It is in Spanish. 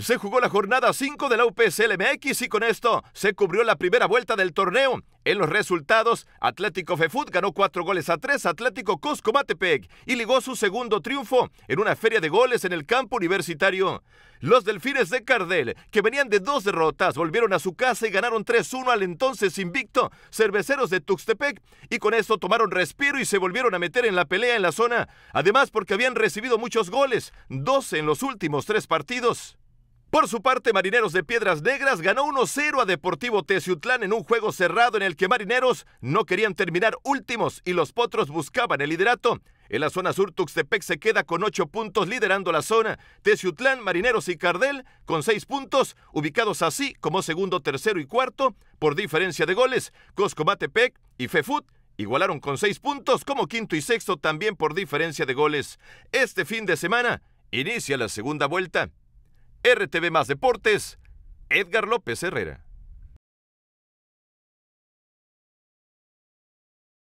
Se jugó la jornada 5 de la UPS y con esto se cubrió la primera vuelta del torneo. En los resultados, Atlético Fefut ganó 4 goles a 3 Atlético Coscomatepec Matepec y ligó su segundo triunfo en una feria de goles en el campo universitario. Los Delfines de Cardel, que venían de dos derrotas, volvieron a su casa y ganaron 3-1 al entonces invicto Cerveceros de Tuxtepec y con esto tomaron respiro y se volvieron a meter en la pelea en la zona, además porque habían recibido muchos goles, 12 en los últimos tres partidos. Por su parte, Marineros de Piedras Negras ganó 1-0 a Deportivo Teciutlán en un juego cerrado en el que Marineros no querían terminar últimos y los Potros buscaban el liderato. En la zona sur, Tuxtepec se queda con 8 puntos liderando la zona. Teciutlán, Marineros y Cardel con 6 puntos, ubicados así como segundo, tercero y cuarto por diferencia de goles. Coscomatepec y Fefut igualaron con 6 puntos como quinto y sexto también por diferencia de goles. Este fin de semana inicia la segunda vuelta. RTV Más Deportes, Edgar López Herrera.